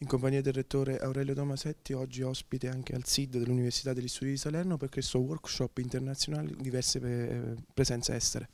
In compagnia del rettore Aurelio Tomasetti, oggi ospite anche al SID dell'Università degli Studi di Salerno per questo workshop internazionale diverse eh, presenze estere.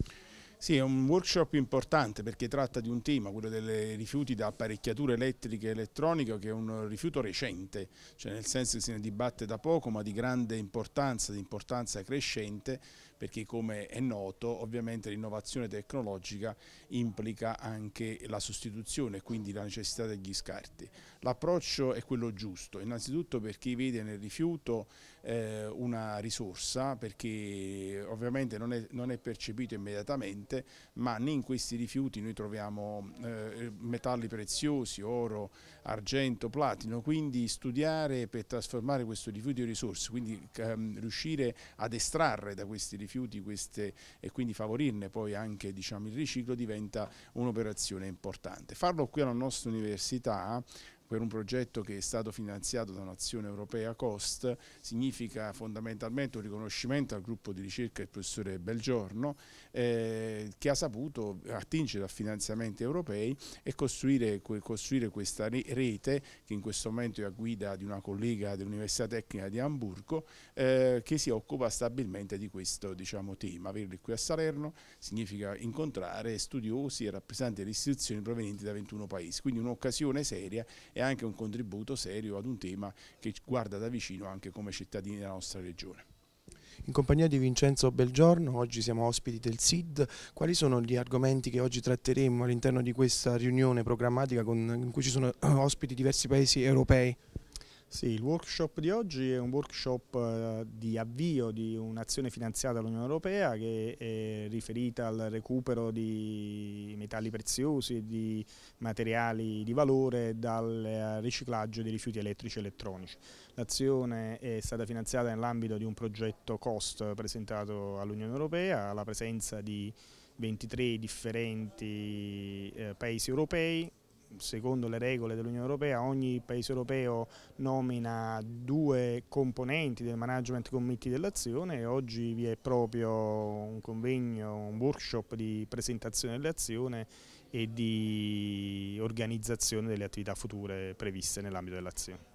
Sì, è un workshop importante perché tratta di un tema, quello dei rifiuti da apparecchiature elettriche e elettroniche, che è un rifiuto recente, cioè nel senso che se ne dibatte da poco, ma di grande importanza, di importanza crescente, perché come è noto ovviamente l'innovazione tecnologica implica anche la sostituzione, quindi la necessità degli scarti. L'approccio è quello giusto, innanzitutto per chi vede nel rifiuto eh, una risorsa, perché ovviamente non è, non è, percepito immediatamente, ma né in questi rifiuti noi troviamo eh, metalli preziosi, oro, argento, platino, quindi studiare per trasformare questo rifiuto in risorse, quindi ehm, riuscire ad estrarre da questi rifiuti rifiuti queste, e quindi favorirne poi anche diciamo, il riciclo diventa un'operazione importante. Farlo qui alla nostra università per un progetto che è stato finanziato da un'azione europea COST, significa fondamentalmente un riconoscimento al gruppo di ricerca del professore Belgiorno eh, che ha saputo attingere a finanziamenti europei e costruire, costruire questa rete che in questo momento è a guida di una collega dell'Università Tecnica di Hamburgo eh, che si occupa stabilmente di questo diciamo, tema. Averli qui a Salerno significa incontrare studiosi e rappresentanti delle istituzioni provenienti da 21 paesi, quindi un'occasione seria e anche un contributo serio ad un tema che guarda da vicino anche come cittadini della nostra regione. In compagnia di Vincenzo Belgiorno, oggi siamo ospiti del SID. Quali sono gli argomenti che oggi tratteremo all'interno di questa riunione programmatica con, in cui ci sono eh, ospiti diversi paesi europei? Sì, il workshop di oggi è un workshop eh, di avvio di un'azione finanziata dall'Unione Europea che è riferita al recupero di metalli preziosi e di materiali di valore dal eh, riciclaggio di rifiuti elettrici e elettronici. L'azione è stata finanziata nell'ambito di un progetto COST presentato all'Unione Europea, alla presenza di 23 differenti eh, paesi europei secondo le regole dell'Unione Europea ogni paese europeo nomina due componenti del management committee dell'azione e oggi vi è proprio un convegno, un workshop di presentazione dell'azione e di organizzazione delle attività future previste nell'ambito dell'azione.